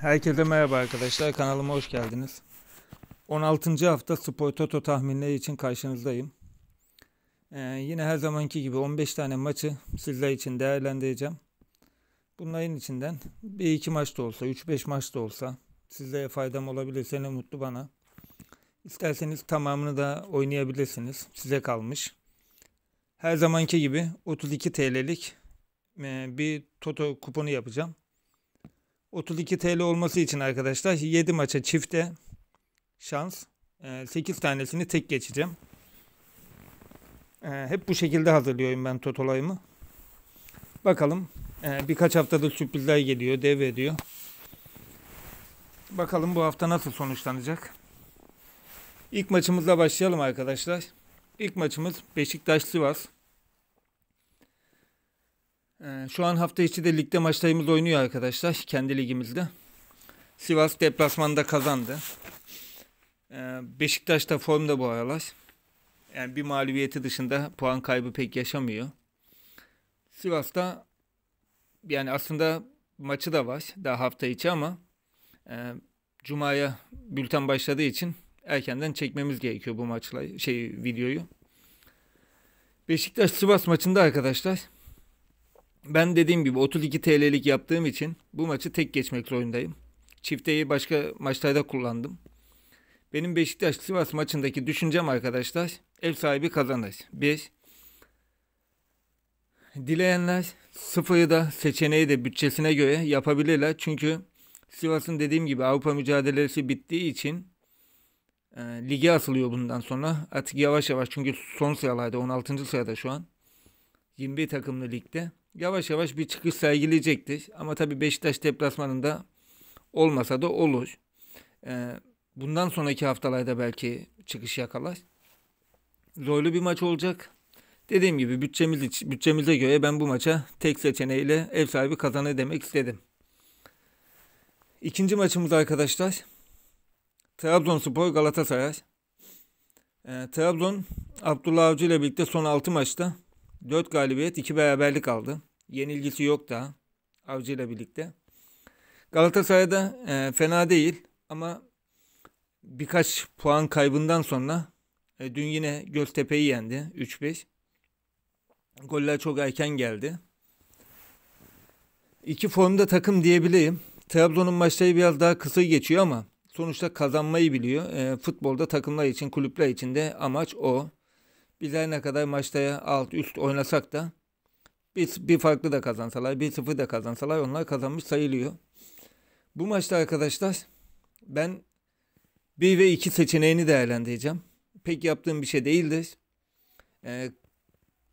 Herkese merhaba arkadaşlar. Kanalıma hoş geldiniz. 16. hafta Spor Toto tahminleri için karşınızdayım. Ee, yine her zamanki gibi 15 tane maçı sizler için değerlendireceğim. Bunların içinden bir iki maç da olsa, 3-5 maç da olsa sizlere faydam olabilirse ne mutlu bana. İsterseniz tamamını da oynayabilirsiniz. Size kalmış. Her zamanki gibi 32 TL'lik e, bir Toto kuponu yapacağım. 32 TL olması için arkadaşlar 7 maça çifte şans. 8 ee, tanesini tek geçeceğim. Ee, hep bu şekilde hazırlıyorum ben totolayımı. Bakalım ee, birkaç haftadır sürprizler geliyor, dev ediyor. Bakalım bu hafta nasıl sonuçlanacak. İlk maçımızla başlayalım arkadaşlar. İlk maçımız Beşiktaş Sivas. Ee, şu an hafta içi de ligde maçlarımız oynuyor arkadaşlar. Kendi ligimizde. Sivas deplasmanda kazandı. Ee, Beşiktaş da formda bu aralar. Yani bir mağlubiyeti dışında puan kaybı pek yaşamıyor. Sivas da yani aslında maçı da var daha hafta içi ama e, Cuma'ya bülten başladığı için erkenden çekmemiz gerekiyor bu maçla şey videoyu. Beşiktaş Sivas maçında arkadaşlar ben dediğim gibi 32 TL'lik yaptığım için bu maçı tek geçmek zorundayım. Çifteyi başka maçlarda kullandım. Benim Beşiktaş Sivas maçındaki düşüncem arkadaşlar ev sahibi kazanır. 1. Dileyenler sıfırı da seçeneği de bütçesine göre yapabilirler. Çünkü Sivas'ın dediğim gibi Avrupa mücadelesi bittiği için e, lige asılıyor bundan sonra. Artık yavaş yavaş çünkü son sıralarda 16. sırada şu an. 21 takımlı ligde yavaş yavaş bir çıkış sergileyecektir. Ama tabii Beşiktaş deplasmanında olmasa da olur. Ee, bundan sonraki haftalarda belki çıkış yakalar. Zorlu bir maç olacak. Dediğim gibi bütçemiz için, bütçemize göre ben bu maça tek seçeneğiyle ev sahibi kazanır demek istedim. İkinci maçımız arkadaşlar. Trabzonspor Galatasaray. E, Trabzon Abdullah Avcı ile birlikte son 6 maçta 4 galibiyet 2 beraberlik aldı. Yenilgisi yok da Avcı ile birlikte. Galatasaray'da e, fena değil ama birkaç puan kaybından sonra e, dün yine Göztepe'yi yendi 3-5. Goller çok erken geldi. İki formda takım diyebileyim. Trabzon'un maçları biraz daha kısa geçiyor ama sonuçta kazanmayı biliyor. E, futbolda takımlar için, kulüpler için de amaç o. Biz ne kadar maçta alt üst oynasak da bir, bir farklı da kazansalar, bir sıfır da kazansalar onlar kazanmış sayılıyor. Bu maçta arkadaşlar ben bir ve iki seçeneğini değerlendireceğim. Pek yaptığım bir şey değildir. Ee,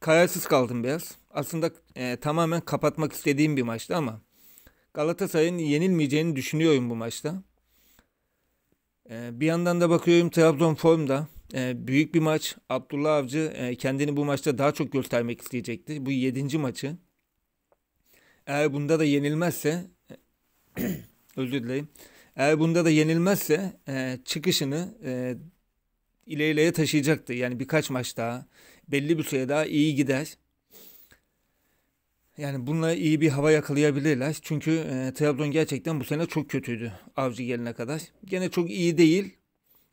kararsız kaldım biraz. Aslında e, tamamen kapatmak istediğim bir maçtı ama Galatasaray'ın yenilmeyeceğini düşünüyorum bu maçta. Ee, bir yandan da bakıyorum Trabzon formda. E, büyük bir maç. Abdullah Avcı e, kendini bu maçta daha çok göstermek isteyecekti. Bu yedinci maçı. Eğer bunda da yenilmezse özür dileyim. Eğer bunda da yenilmezse e, çıkışını e, ile taşıyacaktı. Yani birkaç maç daha belli bir süre daha iyi gider. Yani bununla iyi bir hava yakalayabilirler. Çünkü e, Trabzon gerçekten bu sene çok kötüydü Avcı gelene kadar. Gene çok iyi değil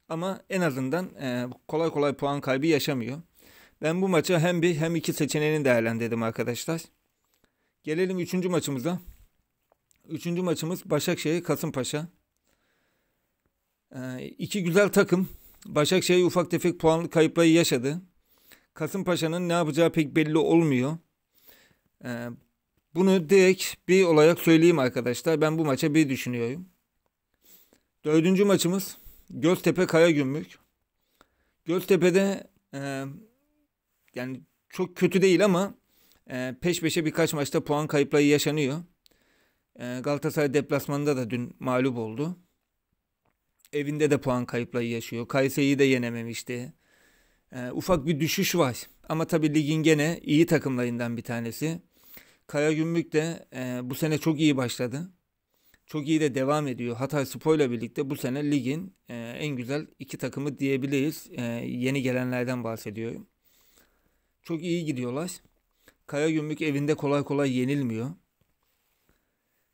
ama en azından e, kolay kolay puan kaybı yaşamıyor. Ben bu maçı hem bir hem iki seçeneğini değerlendirdim arkadaşlar. Gelelim üçüncü maçımıza. Üçüncü maçımız Başakşehir Kasımpaşa. E, iki güzel takım. Başakşehir ufak tefek puan kayıpları yaşadı. Kasımpaşa'nın ne yapacağı pek belli olmuyor. E, bunu direkt bir olarak söyleyeyim arkadaşlar. Ben bu maça bir düşünüyorum. Dördüncü maçımız Göztepe Karagümrük. Göztepe'de e, yani çok kötü değil ama e, peş peşe birkaç maçta puan kayıpları yaşanıyor. E, Galatasaray deplasmanında da dün mağlup oldu. Evinde de puan kayıpları yaşıyor. Kayseri'yi de yenememişti. E, ufak bir düşüş var. Ama tabii ligin gene iyi takımlarından bir tanesi. Karagümrük de e, bu sene çok iyi başladı çok iyi de devam ediyor. Hatay ile birlikte bu sene ligin e, en güzel iki takımı diyebiliriz. E, yeni gelenlerden bahsediyorum. Çok iyi gidiyorlar. Kaya Karagümrük evinde kolay kolay yenilmiyor.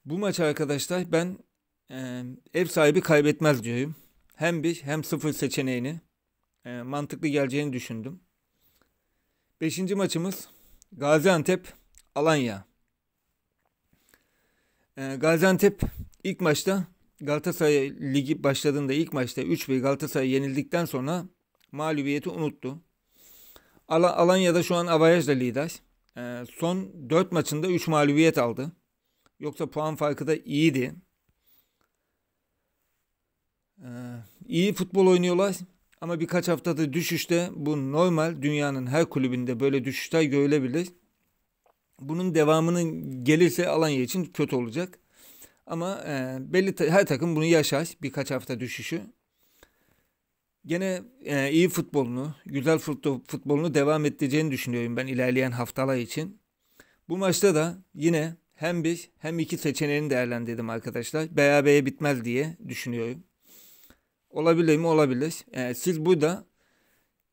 Bu maç arkadaşlar ben e, ev sahibi kaybetmez diyorum. Hem bir hem sıfır seçeneğini e, mantıklı geleceğini düşündüm. Beşinci maçımız Gaziantep Alanya. Ee, Gaziantep ilk maçta Galatasaray ligi başladığında ilk maçta 3-1 Galatasaray yenildikten sonra mağlubiyeti unuttu. Al Alanya'da şu an Avayaj'la lider. E, son 4 maçında 3 mağlubiyet aldı. Yoksa puan farkı da iyiydi. E, iyi futbol oynuyorlar. Ama birkaç haftada düşüşte bu normal dünyanın her kulübünde böyle düşüşler görülebilir bunun devamının gelirse Alanya için kötü olacak. Ama e, belli ta her takım bunu yaşar birkaç hafta düşüşü. Gene e, iyi futbolunu, güzel futbolunu devam ettireceğini düşünüyorum ben ilerleyen haftalar için. Bu maçta da yine hem bir hem iki seçeneğini değerlendirdim arkadaşlar. Berabere bitmez diye düşünüyorum. Olabilir mi? Olabilir. E, siz burada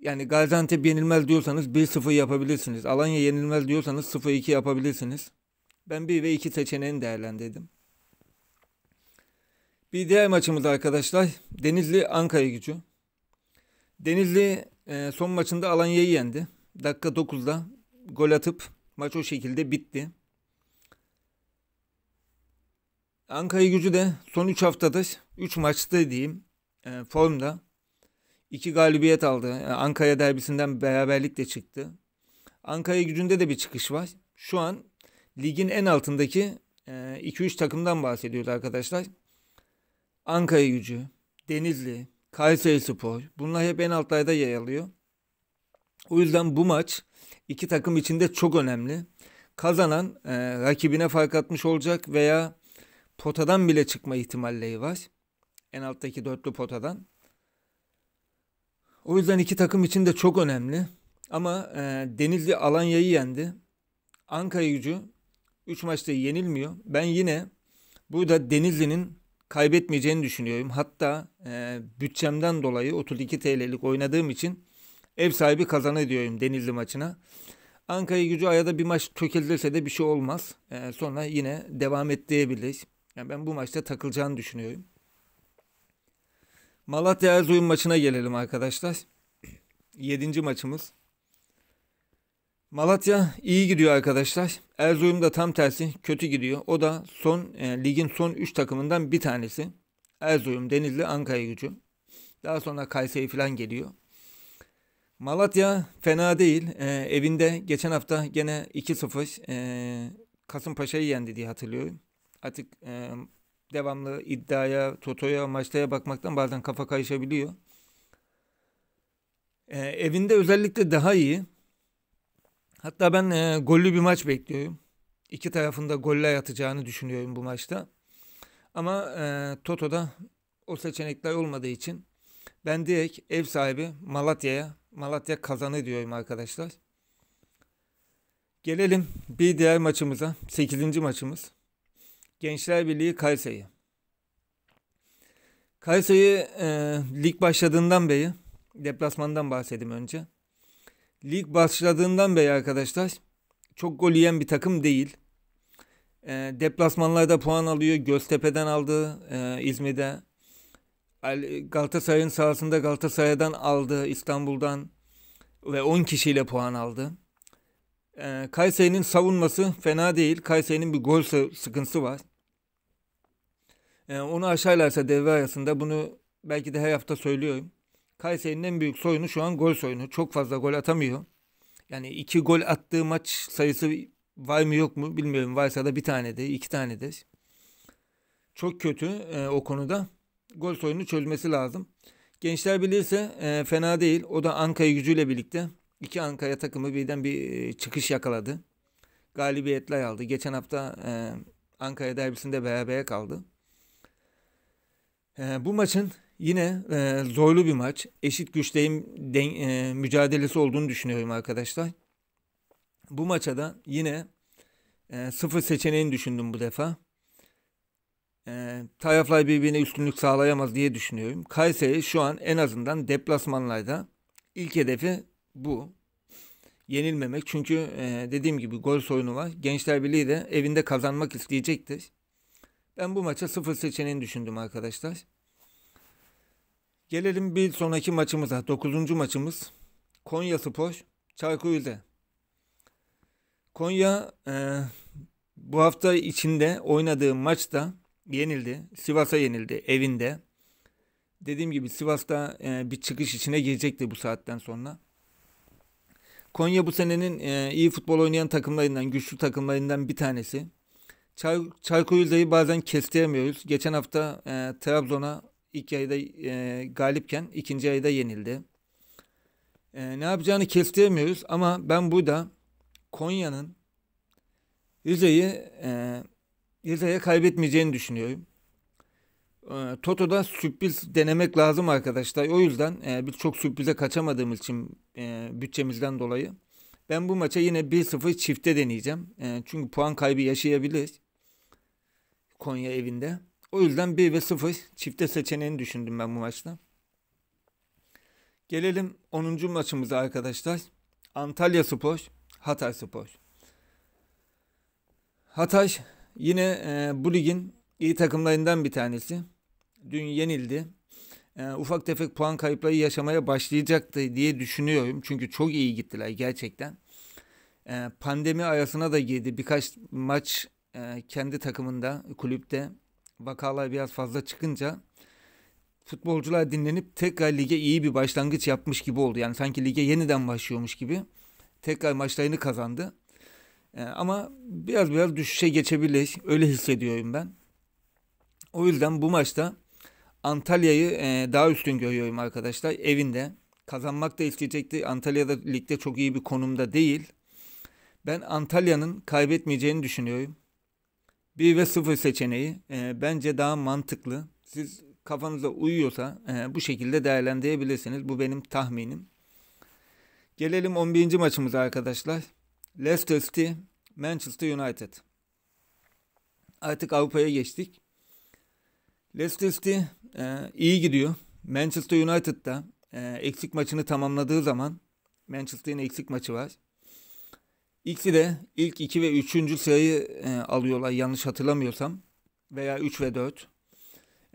yani Gaziantep yenilmez diyorsanız 1-0 yapabilirsiniz. Alanya yenilmez diyorsanız 0-2 yapabilirsiniz. Ben 1 ve 2 seçeneğini değerlendirdim. Bir diğer maçımız arkadaşlar Denizli Ankara gücü. Denizli e, son maçında Alanya'yı yendi. Dakika 9'da gol atıp maç o şekilde bitti. Ankara gücü de son 3 haftadır 3 maçta diyeyim e, formda iki galibiyet aldı. Yani Ankara derbisinden beraberlik de çıktı. Ankara gücünde de bir çıkış var. Şu an ligin en altındaki 2-3 e, takımdan bahsediyoruz arkadaşlar. Ankara gücü, Denizli, Kayseri Spor bunlar hep en altlarda yer alıyor. O yüzden bu maç iki takım için de çok önemli. Kazanan e, rakibine fark atmış olacak veya potadan bile çıkma ihtimalleri var. En alttaki dörtlü potadan. O yüzden iki takım için de çok önemli. Ama e, Denizli Alanya'yı yendi. Ankara gücü 3 maçta yenilmiyor. Ben yine burada Denizli'nin kaybetmeyeceğini düşünüyorum. Hatta e, bütçemden dolayı 32 TL'lik oynadığım için ev sahibi kazanı diyorum Denizli maçına. Ankara gücü ayada bir maç tökezlese de bir şey olmaz. E, sonra yine devam ettirebilir. Yani ben bu maçta takılacağını düşünüyorum. Malatya Erzurum maçına gelelim arkadaşlar. Yedinci maçımız. Malatya iyi gidiyor arkadaşlar. Erzurum da tam tersi kötü gidiyor. O da son e, ligin son 3 takımından bir tanesi. Erzurum, Denizli, Ankara gücü. Daha sonra Kayseri falan geliyor. Malatya fena değil. E, evinde geçen hafta gene 2-0 e, Kasımpaşa'yı yendi diye hatırlıyorum. Artık e, devamlı iddiaya, totoya, maçtaya bakmaktan bazen kafa kayışabiliyor. E, ee, evinde özellikle daha iyi. Hatta ben e, gollü bir maç bekliyorum. İki tarafında goller atacağını düşünüyorum bu maçta. Ama e, Toto'da o seçenekler olmadığı için ben direkt ev sahibi Malatya'ya Malatya kazanı diyorum arkadaşlar. Gelelim bir diğer maçımıza. sekizinci maçımız. Gençler Birliği Kayseri. Kayseri e, lig başladığından beri deplasmandan bahsedeyim önce. Lig başladığından beri arkadaşlar çok gol yiyen bir takım değil. E, deplasmanlarda puan alıyor. Göztepe'den aldı e, İzmir'de. Galatasaray'ın sahasında Galatasaray'dan aldı İstanbul'dan ve 10 kişiyle puan aldı. E, Kayseri'nin savunması fena değil. Kayseri'nin bir gol sıkıntısı var. E, onu aşarlarsa devre arasında bunu belki de her hafta söylüyorum. Kayseri'nin en büyük soyunu şu an gol soyunu Çok fazla gol atamıyor. Yani iki gol attığı maç sayısı var mı yok mu bilmiyorum. Varsa da bir tane de iki tane de. Çok kötü e, o konuda. Gol soyunu çözmesi lazım. Gençler bilirse e, fena değil. O da Ankara gücüyle birlikte. iki Ankara takımı birden bir e, çıkış yakaladı. Galibiyetler aldı. Geçen hafta e, Ankara derbisinde berabere kaldı. Ee, bu maçın yine e, zorlu bir maç. Eşit güçteyim e, mücadelesi olduğunu düşünüyorum arkadaşlar. Bu maça da yine e, sıfır seçeneğini düşündüm bu defa. E, taraflar birbirine üstünlük sağlayamaz diye düşünüyorum. Kayseri şu an en azından deplasmanlarda ilk hedefi bu. Yenilmemek çünkü dediğim gibi gol sorunu var. Gençler Birliği de evinde kazanmak isteyecektir. Ben bu maça sıfır seçeneğini düşündüm arkadaşlar. Gelelim bir sonraki maçımıza. Dokuzuncu maçımız. Konya Spor, Çaykur'da. Konya e, bu hafta içinde oynadığı maçta yenildi. Sivas'a yenildi evinde. Dediğim gibi Sivas'ta e, bir çıkış içine girecekti bu saatten sonra. Konya bu senenin e, iyi futbol oynayan takımlarından, güçlü takımlarından bir tanesi. Çay, Çaykoyulda'yı bazen kestiremiyoruz. Geçen hafta e, Trabzon'a ilk ayda e, galipken ikinci ayda yenildi. E, ne yapacağını kestiremiyoruz ama ben burada Konya'nın yüzeyi e, Rize'ye kaybetmeyeceğini düşünüyorum. E, Toto'da sürpriz denemek lazım arkadaşlar. O yüzden e, biz çok sürprize kaçamadığımız için e, bütçemizden dolayı ben bu maça yine 1-0 çifte deneyeceğim. E, çünkü puan kaybı yaşayabilir. Konya evinde. O yüzden 1 ve 0 çifte seçeneğini düşündüm ben bu maçta. Gelelim 10. maçımıza arkadaşlar. Antalya Spor, Hatay Spor. Hatay yine e, bu ligin iyi takımlarından bir tanesi. Dün yenildi. Ee, ufak tefek puan kayıpları yaşamaya başlayacaktı diye düşünüyorum. Çünkü çok iyi gittiler gerçekten. Ee, pandemi arasına da girdi. Birkaç maç e, kendi takımında, kulüpte vakalar biraz fazla çıkınca futbolcular dinlenip tekrar lige iyi bir başlangıç yapmış gibi oldu. Yani sanki lige yeniden başlıyormuş gibi tekrar maçlarını kazandı. Ee, ama biraz biraz düşüşe geçebilir. Öyle hissediyorum ben. O yüzden bu maçta Antalya'yı e, daha üstün görüyorum arkadaşlar evinde. Kazanmak da isteyecekti. Antalya'da ligde çok iyi bir konumda değil. Ben Antalya'nın kaybetmeyeceğini düşünüyorum. 1 ve 0 seçeneği e, bence daha mantıklı. Siz kafanıza uyuyorsa e, bu şekilde değerlendirebilirsiniz. Bu benim tahminim. Gelelim 11. maçımıza arkadaşlar. Leicester City, Manchester United. Artık Avrupa'ya geçtik. Leicester City e, iyi gidiyor. Manchester United'da e, eksik maçını tamamladığı zaman Manchester'ın eksik maçı var. İkisi de ilk 2 ve 3. sırayı e, alıyorlar yanlış hatırlamıyorsam. Veya 3 ve 4.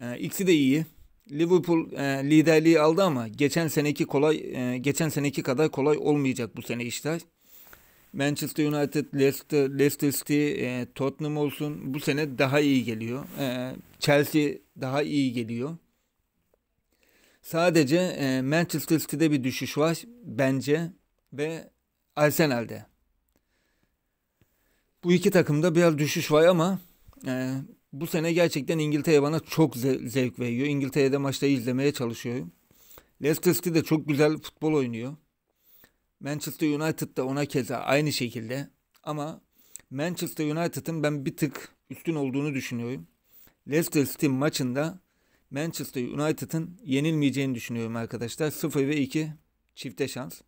E, ikisi de iyi. Liverpool e, liderliği aldı ama geçen seneki kolay e, geçen seneki kadar kolay olmayacak bu sene işler. Manchester United, Leicester, Leicester City, e, Tottenham olsun bu sene daha iyi geliyor. E, Chelsea daha iyi geliyor. Sadece e, Manchester City'de bir düşüş var bence ve Arsenal'de. Bu iki takımda biraz düşüş var ama e, bu sene gerçekten İngiltere bana çok zevk veriyor. İngiltere'de maçları izlemeye çalışıyorum. Leicester City de çok güzel futbol oynuyor. Manchester United da ona keza aynı şekilde. Ama Manchester United'ın ben bir tık üstün olduğunu düşünüyorum. Leicester City maçında Manchester United'ın yenilmeyeceğini düşünüyorum arkadaşlar. 0 ve 2 çifte şans.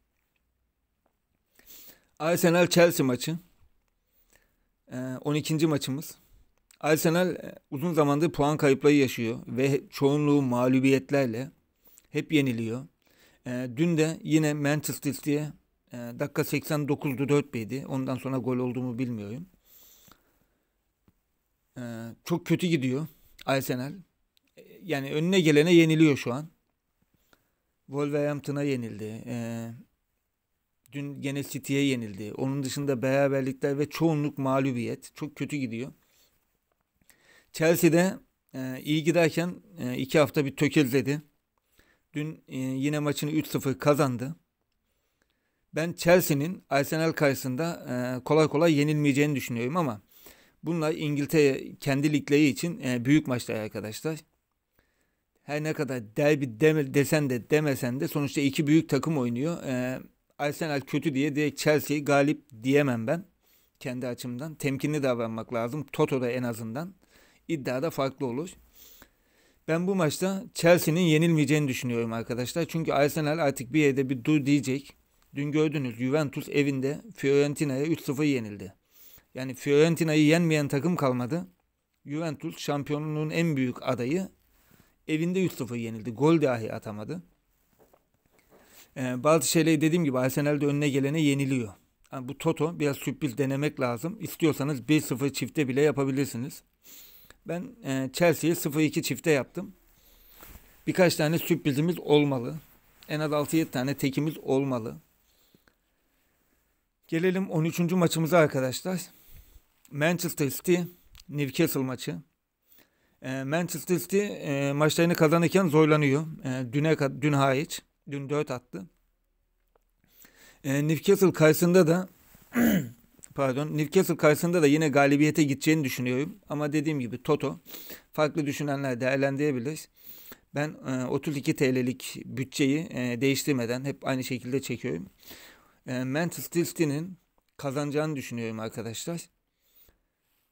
Arsenal Chelsea maçı. 12. Ee, maçımız. Arsenal e, uzun zamandır puan kayıpları yaşıyor ve çoğunluğu mağlubiyetlerle hep yeniliyor. E, dün de yine Manchester diye e, dakika 89'du 4 beydi. Ondan sonra gol olduğumu bilmiyorum. E, çok kötü gidiyor Arsenal. E, yani önüne gelene yeniliyor şu an. Wolverhampton'a yenildi. E, dün gene City'ye yenildi. Onun dışında beraberlikler ve çoğunluk mağlubiyet. Çok kötü gidiyor. Chelsea'de e, iyi giderken e, iki hafta bir tökezledi. Dün e, yine maçını 3-0 kazandı. Ben Chelsea'nin Arsenal karşısında e, kolay kolay yenilmeyeceğini düşünüyorum ama bunlar İngiltere kendi ligleri için e, büyük maçlar arkadaşlar. Her ne kadar derbi deme, desen de demesen de sonuçta iki büyük takım oynuyor. Arsenal kötü diye diye Chelsea'yi galip diyemem ben kendi açımdan. Temkinli davranmak lazım. da en azından. İddiada farklı olur. Ben bu maçta Chelsea'nin yenilmeyeceğini düşünüyorum arkadaşlar. Çünkü Arsenal artık bir yerde bir dur diyecek. Dün gördünüz Juventus evinde Fiorentina'ya 3-0 yenildi. Yani Fiorentina'yı yenmeyen takım kalmadı. Juventus şampiyonluğun en büyük adayı evinde 3-0 yenildi. Gol dahi atamadı. Ee, bazı şeyleri dediğim gibi Arsenal'de önüne gelene yeniliyor. Yani bu Toto biraz sürpriz denemek lazım. İstiyorsanız 1-0 çifte bile yapabilirsiniz. Ben e, Chelsea'yi 0-2 çifte yaptım. Birkaç tane sürprizimiz olmalı. En az 6-7 tane tekimiz olmalı. Gelelim 13. maçımıza arkadaşlar. Manchester City Newcastle maçı. E, Manchester City e, maçlarını kazanırken zorlanıyor. E, düne dün hariç. Dün 4 attı. E, Newcastle karşısında da e, pardon Newcastle karşısında da yine galibiyete gideceğini düşünüyorum. Ama dediğim gibi Toto farklı düşünenler değerlendirebilir. Ben e, 32 TL'lik bütçeyi e, değiştirmeden hep aynı şekilde çekiyorum. E, Manchester City'nin kazanacağını düşünüyorum arkadaşlar.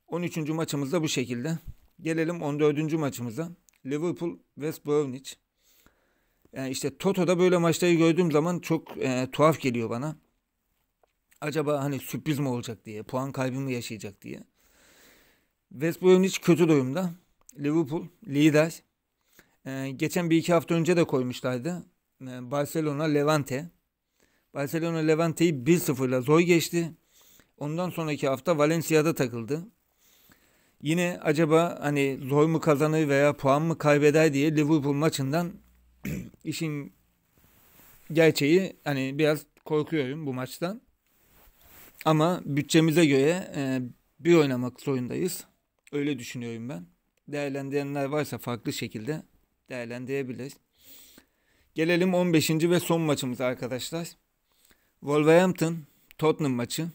13. maçımız da bu şekilde. Gelelim 14. maçımıza. Liverpool West Bromwich. Yani e, işte Toto'da böyle maçları gördüğüm zaman çok e, tuhaf geliyor bana acaba hani sürpriz mi olacak diye, puan kaybı mı yaşayacak diye. West Brom hiç kötü durumda. Liverpool lider. Ee, geçen bir iki hafta önce de koymuşlardı. Ee, Barcelona Levante. Barcelona Levante'yi 1 sıfırla zor geçti. Ondan sonraki hafta Valencia'da takıldı. Yine acaba hani zor mu kazanır veya puan mı kaybeder diye Liverpool maçından işin gerçeği hani biraz korkuyorum bu maçtan. Ama bütçemize göre e, bir oynamak zorundayız. Öyle düşünüyorum ben. Değerlendirenler varsa farklı şekilde değerlendirebilir. Gelelim 15. ve son maçımıza arkadaşlar. Wolverhampton Tottenham maçı.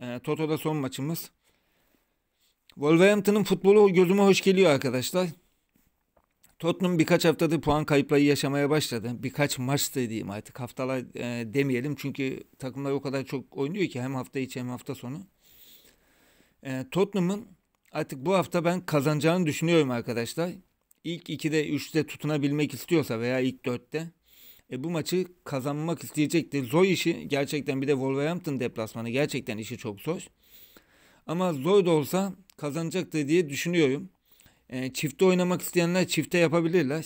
E, Toto'da son maçımız. Wolverhampton'ın futbolu gözüme hoş geliyor arkadaşlar. Tottenham birkaç haftadır puan kayıpları yaşamaya başladı. Birkaç maç dediğim artık haftalar e, demeyelim çünkü takımlar o kadar çok oynuyor ki hem hafta içi hem hafta sonu. E, Tottenham'ın artık bu hafta ben kazanacağını düşünüyorum arkadaşlar. İlk 2'de 3'te tutunabilmek istiyorsa veya ilk 4'te e, bu maçı kazanmak isteyecektir. Zor işi gerçekten bir de Wolverhampton deplasmanı gerçekten işi çok zor. Ama zor da olsa kazanacaktır diye düşünüyorum. E, ee, çifte oynamak isteyenler çifte yapabilirler.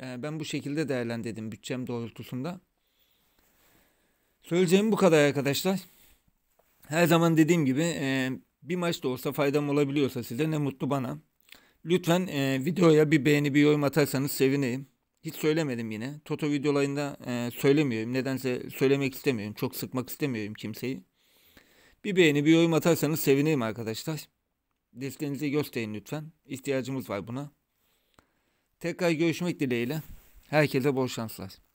Yani ben bu şekilde değerlendirdim bütçem doğrultusunda. Söyleyeceğim bu kadar arkadaşlar. Her zaman dediğim gibi e, bir maç da olsa faydam olabiliyorsa size ne mutlu bana. Lütfen e, videoya bir beğeni bir yorum atarsanız sevineyim. Hiç söylemedim yine. Toto videolarında e, söylemiyorum. Nedense söylemek istemiyorum. Çok sıkmak istemiyorum kimseyi. Bir beğeni bir yorum atarsanız sevineyim arkadaşlar desteğinizi gösterin lütfen. İhtiyacımız var buna. Tekrar görüşmek dileğiyle. Herkese bol şanslar.